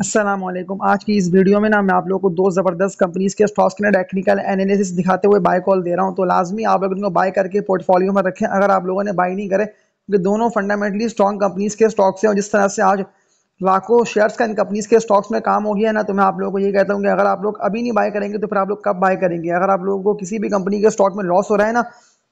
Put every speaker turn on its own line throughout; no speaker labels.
असलम आज की इस वीडियो में ना मैं आप लोगों को दो ज़बरदस्त कंपनीज के स्टॉक्स के ना टेक्निकल एनालिसिस दिखाते हुए बाय कॉल दे रहा हूँ तो लाजमी आप लोग इनको बाय करके पोर्टफोलियो में रखें अगर आप लोगों ने बाय नहीं करे क्योंकि दोनों फंडामेंटली स्ट्रॉन्ग कंपनीज के स्टॉक्स हैं और जिस तरह से आज लाखों शेयर्स का इन कंपनीज के स्टॉक्स में काम हो गया है ना तो मैं आप लोगों को ये कहता हूँ कि अगर आप लोग अभी नहीं बाय करेंगे तो फिर आप लोग कब बाय करेंगे अगर आप लोगों को किसी भी कंपनी के स्टॉक में लॉस हो रहा है ना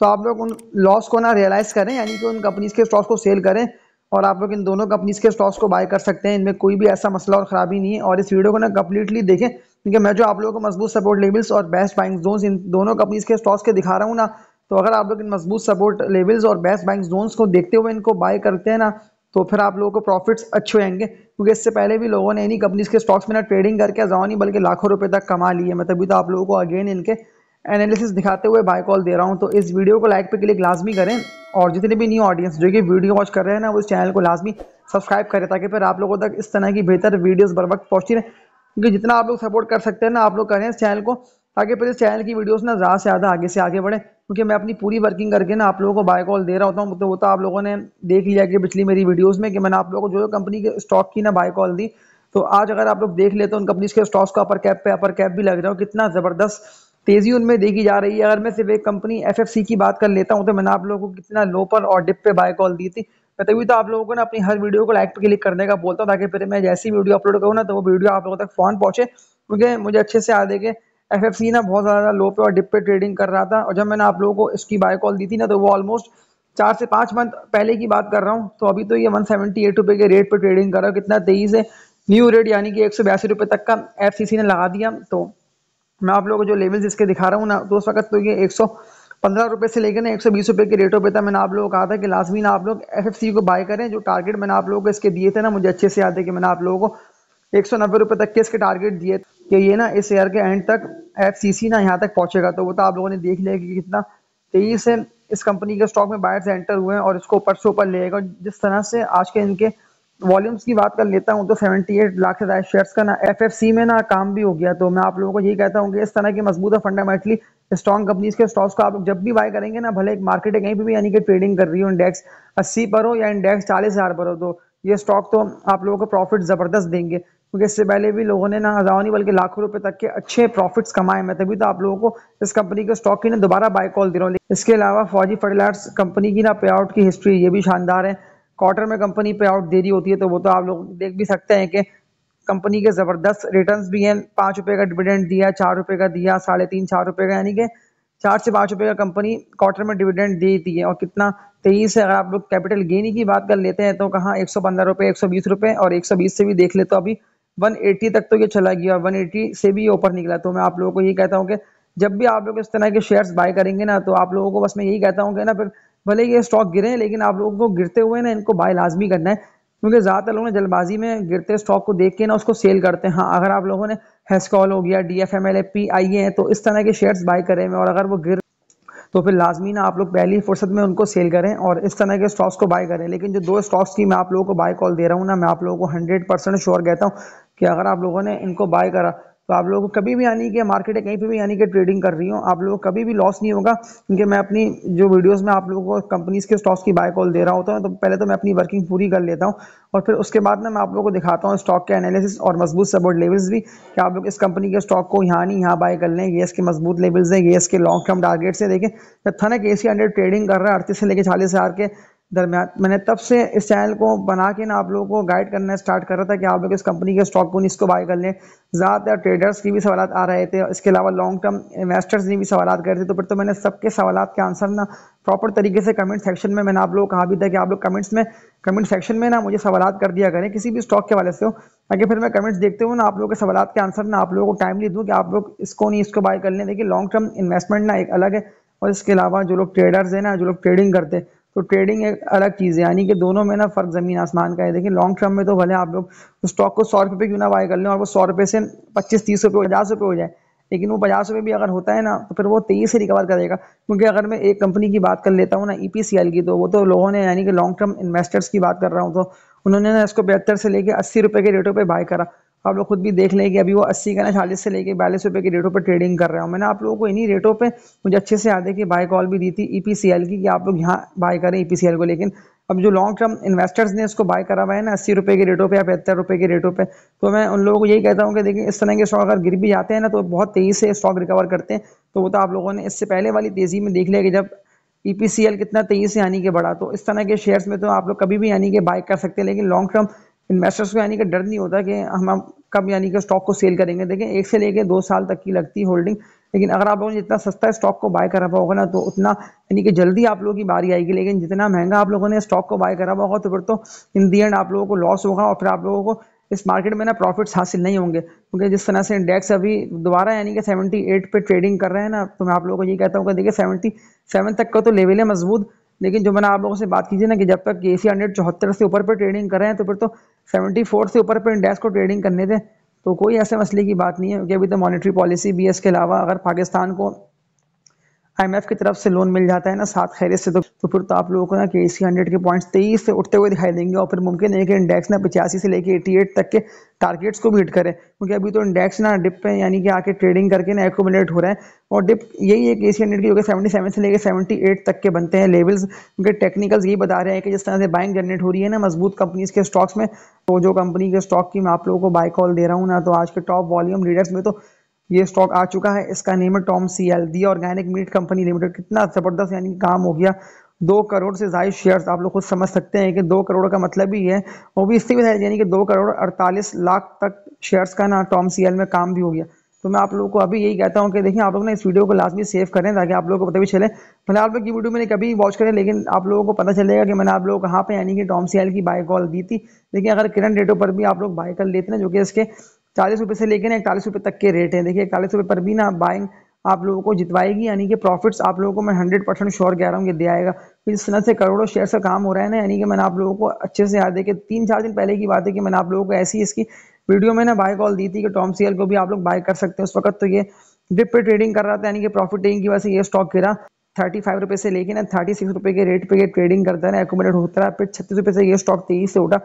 तो आप लोग उन लॉस को ना रियलाइज़ करें यानी कि उन कंपनीज के स्टॉक्स को सेल करें और आप लोग इन दोनों कंपनीज के स्टॉक्स को बाय कर सकते हैं इनमें कोई भी ऐसा मसला और खराबी नहीं है और इस वीडियो को ना कंप्लीटली देखें क्योंकि मैं जो आप लोगों को मजबूत सपोर्ट लेवल्स और बेस्ट बाइंग जोन्स इन दोनों कंपनीज के स्टॉक्स के दिखा रहा हूँ ना तो अगर आप लोग इन मजबूत सपोर्ट लेवल्स और बेस्ट बाइंग जोन्स को देखते हुए इनको बाय करते हैं ना तो फिर आप लोगों को प्रॉफिट्स अच्छे आएंगे क्योंकि इससे पहले भी लोगों ने इन्हीं कंपनीज के स्टॉक्स में ना ट्रेडिंग करके हजारों नहीं बल्कि लाखों रुपए तक कमा लिए मैं तभी तो आप लोगों को अगेन इनके एनालिसिस दिखाते हुए बाय कॉल दे रहा हूँ तो इस वीडियो को लाइक पे क्लिक लाजमी करें और जितने भी न्यू ऑडियंस जो कि वीडियो वॉच कर रहे हैं ना वो इस चैनल को लाजमी सब्सक्राइब करें ताकि फिर आप लोगों तक इस तरह की बेहतर वीडियोस बर वक्त पहुँचती रहें क्योंकि जितना आप लोग सपोर्ट कर सकते हैं ना आप लोग करें इस चैनल को ताकि फिर इस चैनल की वीडियोज़ ना ज़्यादा से ज़्यादा आगे से आगे बढ़े क्योंकि मैं अपनी पूरी वर्किंग करके ना आप लोगों को बाय कॉल दे रहा होता हूँ तो वो तो आप लोगों ने देख लिया कि पिछली मेरी वीडियोज़ में कि मैंने आप लोगों को जो जो कंपनी के स्टॉक की ना बाय कॉल दी तो आज अगर आप लोग देख लेते हैं उन कंपनीज के स्टॉक्स को अपर कैप पे अपर कैप भी लग रहा हो कितना ज़बरदस्त तेज़ी उनमें देखी जा रही है अगर मैं सिर्फ एक कंपनी एफ की बात कर लेता हूँ तो मैंने आप लोगों को कितना लो पर और डिप पे बाय कॉल दी थी मैं तभी तो आप लोगों को ना अपनी हर वीडियो को लाइक पे क्लिक करने का बोलता हूँ ताकि फिर मैं जैसी वीडियो अपलोड करूँ ना तो वो वीडियो आप लोगों तक फोन पहुँचे क्योंकि मुझे अच्छे से याद है कि एफ ना बहुत ज़्यादा लो पे और डिप पे ट्रेडिंग कर रहा था और जब मैंने आप लोगों को इसकी बाय कॉल दी थी ना तो वो ऑलमोस्ट चार से पाँच मंथ पहले की बात कर रहा हूँ तो अभी तो ये वन सेवेंटी एट रुपये के रेट पर ट्रेडिंग कर रहा हूँ कितना तेईस है न्यू रेट यानी कि एक सौ बयासी रुपये तक का एफ ने लगा दिया तो मैं आप लोगों को जो लेवल्स इसके दिखा रहा हूँ ना तो उस वक्त तो ये एक सौ पंद्रह रुपये से लेकर ना एक सौ बीस रुपये के रेटों पे था मैंने आप लोगों को कहा था कि लाजमी ना आप लोग एफ एफ सी को बाय करें जो टारगेट मैंने आप लोगों को इसके दिए थे ना मुझे अच्छे से याद है कि मैंने आप लोगों को एक सौ नब्बे रुपये तक के इसके टारगेट दिए कि ये ना इस ईयर के एंड तक एफ सी सी ना यहाँ तक पहुँचेगा तो वो तो आप लोगों ने देख लिया कि कितना तेईस से इस कंपनी के स्टॉक में बायर से एंटर हुए हैं और इसको ऊपर से ऊपर लेगा जिस तरह से आज के इनके वॉल्यूम्स की बात कर लेता हूँ तो 78 लाख से ज्यादा शेयर्स का ना एफएफसी में ना काम भी हो गया तो मैं आप लोगों को यही कहता हूँ कि इस तरह की मजबूत और फंडामेंटली स्ट्रॉन्ग कंपनीज के स्टॉक्स को आप लोग जब भी बाय करेंगे ना भले एक मार्केट है कहीं भी यानी कि ट्रेडिंग कर रही हो इंडेक्स अस्सी पर हो या इंडेक्स चालीस हज़ार पर हो तो ये स्टॉक तो आप लोगों को प्रॉफिट ज़बरदस्त देंगे क्योंकि इससे पहले भी लोगों ने ना हजार नहीं बल्कि लाखों रुपए तक के अच्छे प्रॉफिट्स कमाए मैं तभी तो आप लोगों को इस कंपनी के स्टॉक की ना दोबारा बाय कॉल दे रहा हूँ इसके अलावा फौजी फर्टिलाइजर्स कंपनी की ना पे आउट की हिस्ट्री ये भी शानदार है क्वार्टर में कंपनी पे आउट दे रही होती है तो वो तो आप लोग देख भी सकते हैं कि कंपनी के ज़बरदस्त रिटर्न्स भी हैं पाँच रुपये का डिविडेंड दिया चार रुपये का दिया साढ़े तीन चार रुपये का यानी कि चार से पाँच रुपये का कंपनी क्वार्टर में डिविडेंड देती है और कितना तेईस से अगर आप लोग कैपिटल गेन की बात कर लेते हैं तो कहाँ एक सौ पंद्रह रुपये एक सौ बीस रुपये और एक सौ बीस से भी देख ले तो अभी वन एट्टी तक तो ये चला गया वन एट्टी से भी ऊपर निकला तो मैं आप लोगों को ये कहता हूँ कि जब भी आप लोग इस तरह के शेयर्स बाय करेंगे ना तो आप लोगों को बस मैं यही कहता हूँ कि ना फिर भले ये स्टॉक गिरे लेकिन आप लोगों को गिरते हुए ना इनको बाय लाजमी करना है क्योंकि ज़्यादातर लोग ने जल्दबाजी में गिरते स्टॉक को देख के ना उसको सेल करते हैं हाँ अगर आप लोगों ने हेस्कॉल हो गया D F M L P I A तो इस तरह के शेयर्स बाय करें और अगर वो गिर तो फिर लाजमी ना आप लोग पहली फुर्सत में उनको सेल करें और इस तरह के स्टॉक्स को बाय करें लेकिन जो दो स्टॉक्स की मैं आप लोगों को बाय कॉल दे रहा हूँ ना मैं आप लोगों को हंड्रेड परसेंट श्योर कहता हूँ कि अगर आप लोगों ने इनको बाय करा तो आप लोगों को कभी भी यानी कि मार्केट है कहीं पर भी यानी कि ट्रेडिंग कर रही हूँ आप लोगों को कभी भी लॉस नहीं होगा क्योंकि मैं अपनी जो वीडियोस में आप लोगों को कंपनीज के स्टॉक्स की बाय कॉल दे रहा होता हूँ तो पहले तो मैं अपनी वर्किंग पूरी कर लेता हूँ और फिर उसके बाद ना मैं आप लोगों को दिखाता हूँ स्टॉक के एनालिसिस और मजबूत सपोर्ट लेवल्स भी कि आप लोग इस कंपनी के स्टॉक को यहाँ नहीं यहाँ बाय कर लें ये इसके मजबूत लेवल्स हैं ये इसके लॉन्ग टर्म टारगेट्स हैं देखें जब था ना के सी ट्रेडिंग कर रहा है अड़तीस से लेकर चालीस हज़ार के दरमियान मैंने तब से इस चैनल को बना के ना आप लोगों को गाइड करना स्टार्ट कर रहा था कि आप लोग इस कंपनी के स्टॉक को इसको बाय कर लें ज़्यादातर ट्रेडर्स की भी सवाल आ रहे थे इसके अलावा लॉन्ग टर्म इन्वेस्टर्स ने भी सवाल कर रहे थे तो फिर तो मैंने सबके सवाल के आंसर ना प्रॉपर तरीके से कमेंट सेक्शन में मैंने आप लोग कहा भी था कि आप लोग कमेंट्स में कमेंट सेक्शन में ना मुझे सवाल कर दिया करें किसी भी स्टॉक के वाले से हो ताकि फिर मैं कमेंट्स देखते हुए ना आप लोगों के सवाल के आंसर ना आप लोगों को टाइमली दूँ कि आप लोग इसको नहीं इसको बाय कर लें देखिए लॉन्ग टर्म इन्वेस्टमेंट ना एक अलग है और इसके अलावा जो लोग ट्रेडर्स हैं ना जो लोग ट्रेडिंग करते हैं तो ट्रेडिंग एक अलग चीज़ है यानी कि दोनों में ना फ़र्क ज़मीन आसमान का है देखिए लॉन्ग टर्म में तो भले आप लोग स्टॉक को सौ रुपये क्यों ना बाय कर लें और वो सौ रुपये से पच्चीस तीस रुपये पचास रुपये हो जाए लेकिन वो पचास रुपये भी अगर होता है ना तो फिर वो तेईस से रिकवर करेगा क्योंकि अगर मैं एक कंपनी की बात कर लेता हूँ ना ई e की तो वो तो लोगों ने यानी कि लॉन्ग टर्म इन्वेस्टर्स की बात कर रहा हूँ तो उन्होंने ना इसको बेहतर से लेकर अस्सी रुपये के रेटों पर बाय करा आप लोग खुद भी देख लें कि अभी वो अस्सी का ना चालीस से लेके बयालीस रुपये की रेटों पर ट्रेडिंग कर रहा हूँ मैंने आप लोगों को इन्हीं रेटों पर मुझे अच्छे से याद है कि बाय कॉल भी दी थी ई e की कि आप लोग यहाँ बाय करें ई e को लेकिन अब जो लॉन्ग टर्म इन्वेस्टर्स ने इसको बाय करा हुआ है ना अस्सी रुपये के रेटों पर या पचहत्तर रुपये के रेटों पर तो मैं उन लोगों को यही कहता हूँ कि देखिए इस तरह के स्टॉक अगर गिर भी जाते हैं ना तो बहुत तेज़ी से स्टॉक रिकवर करते हैं तो वो तो आप लोगों ने इससे पहले वाली तेज़ी में देख लिया कि जब ई e कितना तेज़ी से यानी के बढ़ा तो इस तरह के शेयर्स में तो आप लोग कभी भी यानी के बाय कर सकते हैं लेकिन लॉन्ग टर्म इन्वेस्टर्स को यानी कि डर नहीं होता कि हम कब यानी कि स्टॉक को सेल करेंगे देखें एक से लेके दो साल तक की लगती है होल्डिंग लेकिन अगर आप लोगों ने जितना सस्ता स्टॉक को बाय करा हुआ होगा ना तो उतना यानी कि जल्दी आप लोगों की बारी आएगी लेकिन जितना महंगा आप लोगों ने स्टॉक को बाय करा होगा तो फिर तो इन दी एंड आप लोगों को लॉस होगा और फिर आप लोगों को इस मार्केट में ना प्रॉफिट्स हासिल नहीं होंगे क्योंकि जिस तरह से इंडेक्स अभी दोबारा यानी कि सेवेंटी पे ट्रेडिंग कर रहे हैं ना तो मैं आप लोगों को ये कहता हूँ कि देखिए सेवेंटी तक का तो लेवल है मजबूत लेकिन जो मैंने आप लोगों से बात की थी ना कि जब तक ए सी हंड्रेड चौहत्तर से ऊपर पर ट्रेडिंग कर रहे हैं तो फिर तो सेवेंटी फोर से ऊपर पर इंडेक्स को ट्रेडिंग करने दें तो कोई ऐसे मसले की बात नहीं है क्योंकि अभी तो मॉनिटरी पॉलिसी बी एस के अलावा अगर पाकिस्तान को आईएमएफ की तरफ से लोन मिल जाता है ना सात खैरियत से तो, तो फिर तो आप लोगों को ना के सी हंड्रेड के पॉइंट्स तेईस से उठते हुए दिखाई देंगे और फिर मुमकिन है कि इंडेक्स ना पचासी से लेकर एटी एट तक के टारगेट्स को भी हिट करें क्योंकि अभी तो इंडेक्स ना डिप पे यानी कि आके ट्रेडिंग करके ना एकोमोडेट हो रहा है और डिप यही है कि एसी हंड्रेड की जो कि सेवेंटी सेवन से लेकर सेवेंटी एट तक के बनते हैं लेवल्स क्योंकि टेक्निकल्स यही बता रहे हैं कि जिस तरह से बाइंग जनरेट हो रही है ना मजबूत कंपनीज के स्टॉक्स में तो जो कंपनी के स्टॉक की मैं आप लोगों को बाई कॉल दे रहा हूँ ना तो आज के टॉप वॉल्यूम लीडर्स में तो ये स्टॉक आ चुका है इसका नेम है Tom C L the organic meat company limited कितना ज़बरदस्त यानी काम हो गया दो करोड़ से ज्यादा शेयर्स आप लोग खुद समझ सकते हैं कि दो करोड़ का मतलब ही है वो भी इससे भी यानी कि दो करोड़ अड़तालीस लाख तक शेयर्स का ना टॉम सी में काम भी हो गया तो मैं आप लोगों को अभी यही कहता हूँ कि देखिए आप लोग ना इस वीडियो को लास्ट में सेव करें ताकि आप लोगों को पता भी चले मैंने आप लोग की वीडियो मैंने कभी वॉच करें लेकिन आप लोगों को पता चलेगा कि मैंने आप लोगों को कहाँ पे यानी कि टॉम सी की बाय कॉल दी थी लेकिन अगर किरण डेटों पर भी आप लोग बाय कर लेते हैं जो कि इसके चालीस रुपये से लेकर इकतालीस रुपये तक के रेट हैं देखिए इकतालीस रुपये पर भी ना बाइंग आप लोगों को जितवाएगी यानी कि प्रॉफिट्स आप लोगों को मैं हंड्रेड परसेंट श्योर कह रहा हूँ कि दे आएगा जिस तरह से करोड़ों शेयर से काम हो रहा है ना यानी कि मैंने आप लोगों को अच्छे से याद देखे तीन चार दिन पहले की बात है कि मैंने आप लोगों को ऐसी इसकी वीडियो में ना बाय कॉल दी थी कि टॉम सीएल को भी आप लोग बाय कर सकते हैं उस वक्त तो ये डिप पे ट्रेडिंग कर रहा था यानी कि प्रॉफिट टेकिंग की वजह से ये स्टॉक गिरा थर्टी फाइव रुपये से लेकर ना थर्टी सिक्स रुपये के रेट पे ये ट्रेडिंग करता है ना एकोमोडेट होता है फिर छत्तीस रुपये से ये स्टॉक तेईस से उठा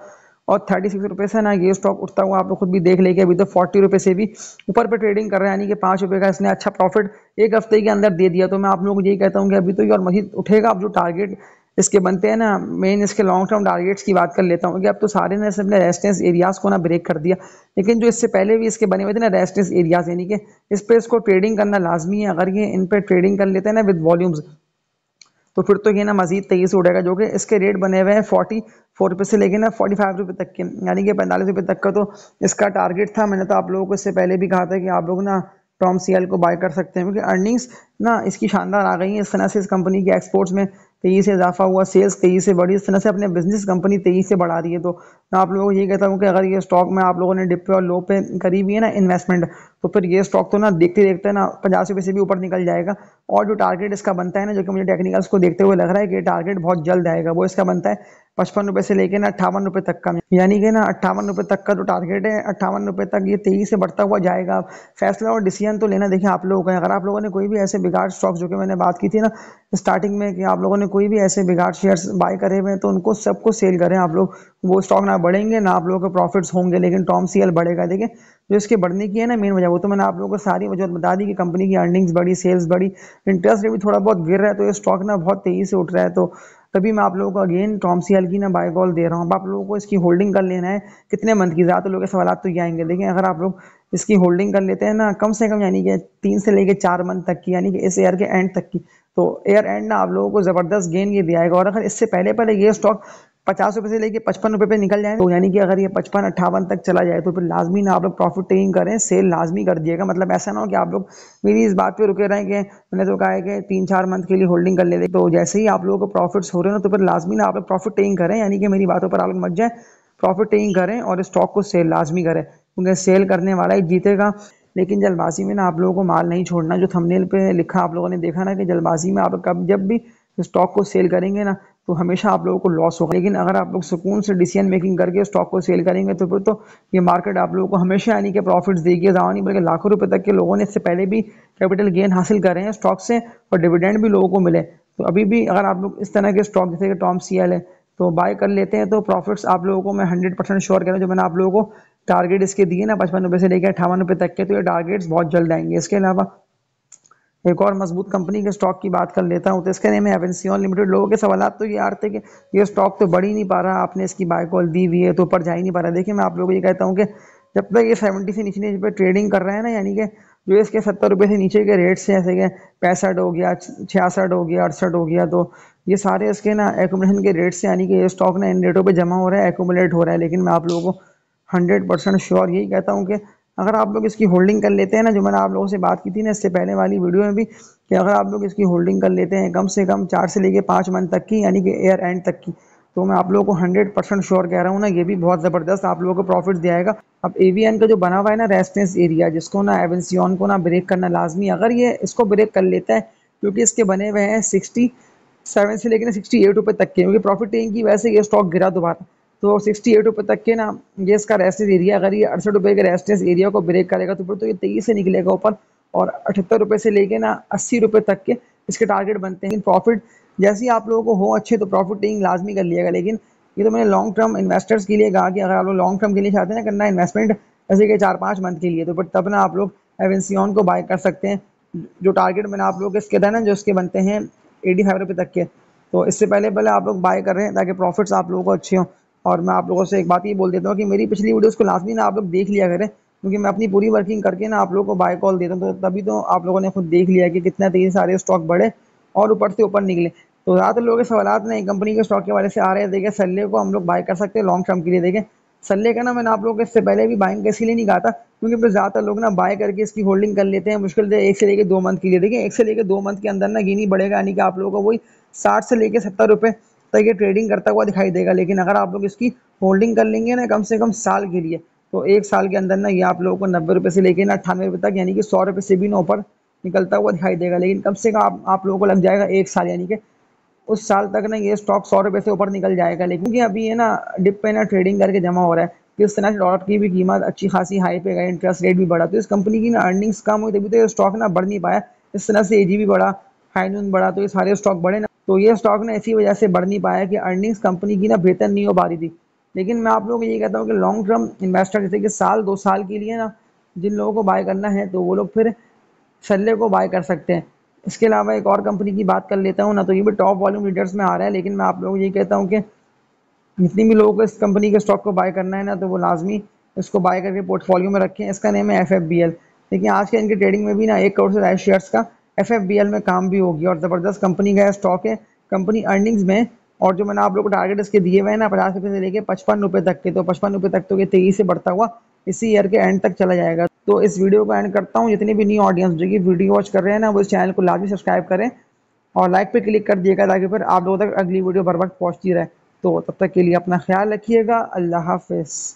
और थर्टी सिक्स रुपये से ना ये स्टॉक उठता हुआ आप लोग खुद भी देख लेंगे अभी तो फोर्टी रुपये से भी ऊपर पे ट्रेडिंग कर रहे हैं यानी कि पाँच रुपये का इसने अच्छा प्रॉफिट एक हफ्ते के अंदर दे दिया तो मैं आप लोगों को यही कहता हूँ कि अभी तो ये और मजीद उठेगा आप जो टारगेट इसके बनते हैं ना मेन इसके लॉन्ग टर्म टारगेट्स की बात कर लेता हूँ कि अब तो सारे ने अपने रेस्टेंस एरियाज को ना ब्रेक कर दिया लेकिन जो इससे पहले भी इसके बने हुए थे ना रेस्टेंस एरियाज यानी कि इस पर इसको ट्रेडिंग करना लाजमी है अगर ये इन पर ट्रेडिंग कर लेते हैं ना विद वॉल्यूम्स तो फिर तो ये ना मजीद तेईस उड़ेगा जो कि इसके रेट बने हुए हैं फोर्टी फोर रुपये से लेके ना फोर्टी फाइव रुपये तक के यानी कि पैंतालीस रुपये तक का तो इसका टारगेट था मैंने तो आप लोगों को इससे पहले भी कहा था कि आप लोग ना टॉम सी को बाय कर सकते हैं क्योंकि अर्निंग्स ना इसकी शानदार आ गई है इस तरह से इस कंपनी की एक्सपोर्ट्स में तेजी से इजाफा हुआ सेल्स तेजी से बढ़ी इस तरह से अपने बिजनेस कंपनी तेजी से बढ़ा रही है तो मैं आप लोगों को ये कहता हूँ कि अगर ये स्टॉक में आप लोगों ने डिप पे और लो पे करी भी है ना इन्वेस्टमेंट तो फिर ये स्टॉक तो ना देखते देखते ना पचास रुपये से भी ऊपर निकल जाएगा और जो टारगेट इसका बनता है ना जो कि मुझे टेक्निकल्स को देखते हुए लग रहा है कि टारगेट बहुत जल्द आएगा वो इसका बनता है पचपन रुपये से लेकर ना अट्ठावन रुपये तक का यानी कि ना अट्ठावन रुपये तक का जो टारगेट है अट्ठावन रुपये तक ये तेजी से बढ़ता हुआ जाएगा फैसला और डिसीजन तो लेना देखिए आप लोगों का अगर आप लोगों ने कोई भी ऐसे बिगाड़ स्टॉक जो कि मैंने बात की थी ना स्टार्टिंग में कि आप लोगों ने कोई भी ऐसे बिगाड़ शेयर्स बाय करे हुए हैं तो उनको सबको सेल करें आप लोग वो स्टॉक ना बढ़ेंगे ना आप लोगों के प्रॉफिट्स होंगे लेकिन टॉम सी बढ़ेगा देखिए जो इसके बढ़ने की है ना मेन वजह वो तो मैंने आप लोगों को सारी वजह बता दी कि कंपनी की अर्निंग्स बढ़ी सेल्स बढ़ी इंटरेस्ट रेट भी थोड़ा बहुत गिर रहा है तो ये स्टॉक ना बहुत तेज़ी से उठ रहा है तो तभी मैं आप लोगों को अगेन टॉमसी हल्की की ना बाय कॉल दे रहा हूँ अब आप लोगों को इसकी होल्डिंग कर लेना है कितने मंथ की ज़्यादा लोग के सवाल तो ये आएंगे लेकिन अगर आप लोग इसकी होल्डिंग कर लेते हैं ना कम से कम यानी कि तीन से लेके चार मंथ तक की यानी कि इस ईयर के एंड तक की तो एयर एंड ना आप लोगों को ज़बरदस्त गेन ये दिया है और अगर इससे पहले पहले ये स्टॉक पचास रुपये से लेके पचपन रुपये पे निकल जाए तो यानी कि अगर ये पचपन अट्ठावन तक चला जाए तो फिर लाजमी ना आप लोग प्रॉफिट टेकिंग करें सेल लाजमी कर दिएगा मतलब ऐसा ना हो कि आप लोग मेरी इस बात पे रुके रहें कि मैंने तो कहा है कि तीन चार मंथ के लिए होल्डिंग कर ले तो जैसे ही आप लोगों को प्रॉफिट्स हो रहे हो तो फिर लाजमी ना आप लोग प्रॉफिट टेकिंग करें यानी कि मेरी बातों पर आप लोग मच जाए प्रॉफिट टेकिंग करें और स्टॉक को सेल लाजमी करें क्योंकि सेल करने वाला ही जीतेगा लेकिन जल्दबाजी में ना आप लोगों को माल नहीं छोड़ना जो थंबनेल पे लिखा आप लोगों ने देखा ना कि जल्दबाजी में आप कब जब भी स्टॉक को सेल करेंगे ना तो हमेशा आप लोगों को लॉस होगा लेकिन अगर आप लोग सुकून से डिसीजन मेकिंग करके स्टॉक को सेल करेंगे तो फिर तो ये मार्केट आप लोगों को हमेशा यानी कि प्रॉफिट्स देगी ज़्यादा नहीं बल्कि लाखों रुपए तक के लोगों ने इससे पहले भी कैपिटल गेन हासिल रहे हैं स्टॉक से और डिविडेंड भी लोगों को मिले तो अभी भी अगर आप लोग इस तरह के स्टॉक जैसे कि टॉम सी है तो बाय कर लेते हैं तो प्रॉफिट्स आप लोगों को मैं हंड्रेड परसेंट श्योर कह जो मैंने आप लोगों को टारगेट इसके दिए ना पचपन रुपये से लेकर अठावन रुपये तक के तो ये टारगेट्स बहुत जल्द आएंगे इसके अलावा एक और मजबूत कंपनी के स्टॉक की बात कर लेता हूँ तो इसके नेम सी एवेंसियन लिमिटेड लोगों के सवाल तो ये आ रहे थे कि ये स्टॉक तो बढ़ ही नहीं पा रहा आपने इसकी बाय कॉल दी हुई है तो ऊपर जा ही नहीं पा रहा देखिए मैं आप लोगों को ये कहता हूँ कि जब तक ये सेवेंटी से नीचे पे ट्रेडिंग कर रहे हैं ना यानी कि जो इसके सत्तर रुपये से नीचे के रेट्स हैं जैसे कि पैंसठ हो गया छियासठ हो गया अड़सठ हो गया तो ये सारे इसके ना एकोमोडेशन के रेट्स यानी कि ये स्टॉक ना इन रेटों पर जमा हो रहा है एकोमोडेट हो रहा है लेकिन मैं आप लोगों को हंड्रेड परसेंट श्योर यही कहता हूँ कि अगर आप लोग इसकी होल्डिंग कर लेते हैं ना जो मैंने आप लोगों से बात की थी ना इससे पहले वाली वीडियो में भी कि अगर आप लोग इसकी होल्डिंग कर लेते हैं कम से कम चार से लेके पाँच मंथ तक की यानी कि एयर एंड तक की तो मैं आप लोगों को हंड्रेड परसेंट श्योर कह रहा हूँ ना ये भी बहुत ज़बरदस्त आप लोगों को प्रॉफिट दियाएगा अब एवीएन का जो बना हुआ है ना रेस्टेंस एरिया जिसको ना एवेंसियन को ना ब्रेक करना लाजमी अगर ये इसको ब्रेक कर लेता है क्योंकि इसके बने हुए हैं सिक्सटी सेवन से लेकर सिक्सटी एट रुपये तक के क्योंकि प्रॉफिट टेकिंग की वैसे ये स्टॉक गिरा दोबारा तो सिक्सटी एट रुपये तक के ना ये इसका रेस्टेस एरिया अगर ये अड़सठ रुपये के रेस्टेस एरिया को ब्रेक करेगा तो फिर तो ये तेईस से निकलेगा ऊपर और अठहत्तर रुपये से लेके ना अस्सी रुपये तक के इसके टारगेट बनते हैं प्रॉफिट जैसे ही आप लोगों को हो अच्छे तो प्रॉफिट टेकिंग लाजमी कर लिएगा लेकिन ये तो मैंने लॉन्ग टर्म इन्वेस्टर्स के लिए कहा कि अगर आप लोग लॉन्ग टर्म के लिए चाहते हैं ना करना इन्वेस्टमेंट ऐसे कि चार पाँच मंथ के लिए तो बट तब ना आप लोग एवेंसियन को बाय कर सकते हैं जो टारगेट मैंने आप लोग इसके था ना जो उसके बनते हैं एटी फाइव रुपये तक के तो इससे पहले पहले आप लोग बाय कर रहे हैं ताकि प्रॉफिट्स आप लोगों को अच्छे हों और मैं आप लोगों से एक बात ये बोल देता हूँ कि मेरी पिछली वीडियोस को भी ना आप लोग देख लिया करें क्योंकि मैं अपनी पूरी वर्किंग करके ना आप लोगों को बाय कॉल देता हूँ तो तभी तो आप लोगों ने खुद देख लिया कि कितना तेज़ी सारे स्टॉक बढ़े और ऊपर से ऊपर निकले तो ज़्यादातर लोगों के सवाल ना कंपनी के स्टॉक के बारे से आ रहे हैं देखें सल्ले को हम लोग बाय कर सकते हैं लॉन्ग टर्म के लिए देखें सल्ले का ना मैंने आप लोगों को इससे पहले भी बाइंग कैसे लिए नहीं कहा था क्योंकि फिर ज़्यादातर लोग ना बाय करके इसकी होल्डिंग कर लेते हैं मुश्किल से एक से लेकर दो मंथ के लिए देखें एक से लेकर दो मंथ के अंदर ना गिनी बढ़ेगा यानी कि आप लोगों को वही साठ से लेकर सत्तर रुपये तक ये ट्रेडिंग करता हुआ दिखाई देगा लेकिन अगर आप लोग इसकी होल्डिंग कर लेंगे ना कम से कम साल के लिए तो एक साल के अंदर ना ये आप लोगों को नब्बे रुपये से लेकर ना अट्ठानवे रुपये तक यानी कि सौ रुपये से भी ना ऊपर निकलता हुआ दिखाई देगा लेकिन कम से कम आप, आप लोगों को लग जाएगा एक साल यानी कि उस साल तक ना ये स्टॉक सौ रुपये से ऊपर निकल जाएगा लेकिन अभी ये ना डिप पे ना ट्रेडिंग करके जमा हो रहा है किस तो तरह से डॉलर की भी कीमत अच्छी खासी हाई पे गई इंटरेस्ट रेट भी बढ़ा तो इस कंपनी की ना अर्निंग्स कम हुई तभी तो ये स्टॉक ना बढ़ नहीं पाया इस तरह से ए भी बढ़ा नून बढ़ा तो ये सारे स्टॉक बढ़े ना तो ये स्टॉक ना इसी वजह से बढ़ नहीं पाया कि अर्निंग्स कंपनी की ना बेहतर नहीं हो पा रही थी लेकिन मैं आप लोगों को ये कहता हूँ कि लॉन्ग टर्म इन्वेस्टर जैसे कि साल दो साल के लिए ना जिन लोगों को बाय करना है तो वो लोग फिर सल्ले को बाय कर सकते हैं इसके अलावा एक और कंपनी की बात कर लेता हूँ ना तो ये भी टॉप वॉल्यूम लीडर्स में आ रहा है लेकिन मैं आप लोगों को ये कहता हूँ कि जितनी भी लोगों को इस कंपनी के स्टॉक को बाय करना है ना तो वो लाजमी इसको बाय करके पोर्टफोलियो में रखें इसका नेम है एफ एफ बी एल लेकिन आज के इनके ट्रेडिंग में भी ना एक करोड़ से ज़्यादा शेयर्स का एफ में काम भी होगी और ज़बरदस्त कंपनी का स्टॉक है कंपनी अर्निंग्स में और जो मैंने आप लोग को टारगेट इसके दिए हुए हैं ना पचास रुपये से लेके पचपन रुपये तक के तो पचपन रुपये तक तो ये तेईस से बढ़ता हुआ इसी ईयर के एंड तक चला जाएगा तो इस वीडियो को एंड करता हूँ जितनी भी न्यू ऑडियंस जो कि वीडियो वॉच कर रहे हैं ना वो इस चैनल को लाजमी सब्सक्राइब करें और लाइक पर क्लिक कर दिएगा ताकि फिर आप लोगों तक अगली वीडियो बर वक्त पहुँचती रहे तो तब तक के लिए अपना ख्याल रखिएगा अल्लाह हाफिज़